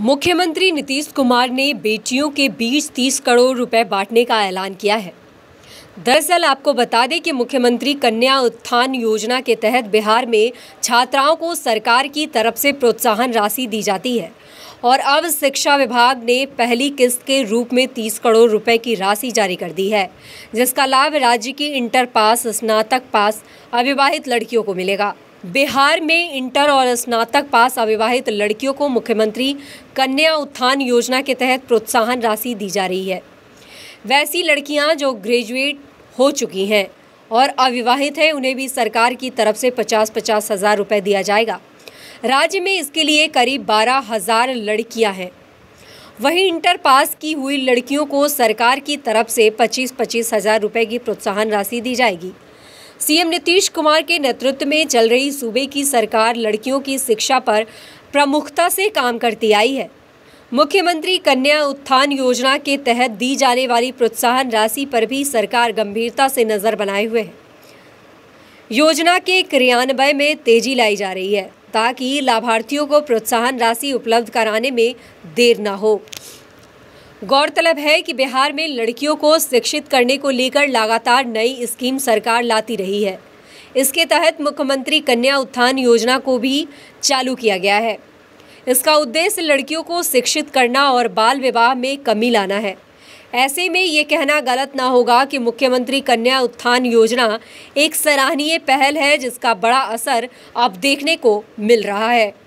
मुख्यमंत्री नीतीश कुमार ने बेटियों के बीच 30 करोड़ रुपए बांटने का ऐलान किया है दरअसल आपको बता दें कि मुख्यमंत्री कन्या उत्थान योजना के तहत बिहार में छात्राओं को सरकार की तरफ से प्रोत्साहन राशि दी जाती है और अब शिक्षा विभाग ने पहली किस्त के रूप में तीस करोड़ रुपए की राशि जारी कर दी है जिसका लाभ राज्य की इंटर पास स्नातक पास अविवाहित लड़कियों को मिलेगा बिहार में इंटर और स्नातक पास अविवाहित लड़कियों को मुख्यमंत्री कन्या उत्थान योजना के तहत प्रोत्साहन राशि दी जा रही है वैसी लड़कियां जो ग्रेजुएट हो चुकी हैं और अविवाहित हैं उन्हें भी सरकार की तरफ से पचास पचास हज़ार रुपये दिया जाएगा राज्य में इसके लिए करीब बारह हज़ार लड़कियाँ हैं वहीं इंटर पास की हुई लड़कियों को सरकार की तरफ से पच्चीस पच्चीस हज़ार रुपये की प्रोत्साहन राशि दी जाएगी सीएम नीतीश कुमार के नेतृत्व में चल रही सूबे की सरकार लड़कियों की शिक्षा पर प्रमुखता से काम करती आई है मुख्यमंत्री कन्या उत्थान योजना के तहत दी जाने वाली प्रोत्साहन राशि पर भी सरकार गंभीरता से नज़र बनाए हुए है योजना के क्रियान्वय में तेजी लाई जा रही है ताकि लाभार्थियों को प्रोत्साहन राशि उपलब्ध कराने में देर न हो गौरतलब है कि बिहार में लड़कियों को शिक्षित करने को लेकर लगातार नई स्कीम सरकार लाती रही है इसके तहत मुख्यमंत्री कन्या उत्थान योजना को भी चालू किया गया है इसका उद्देश्य लड़कियों को शिक्षित करना और बाल विवाह में कमी लाना है ऐसे में ये कहना गलत ना होगा कि मुख्यमंत्री कन्या उत्थान योजना एक सराहनीय पहल है जिसका बड़ा असर अब देखने को मिल रहा है